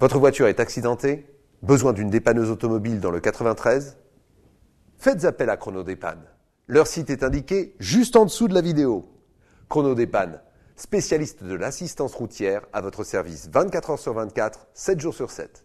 Votre voiture est accidentée Besoin d'une dépanneuse automobile dans le 93 Faites appel à Chronodépanne. Leur site est indiqué juste en dessous de la vidéo. Chronodépanne, spécialiste de l'assistance routière à votre service 24 heures sur 24, 7 jours sur 7.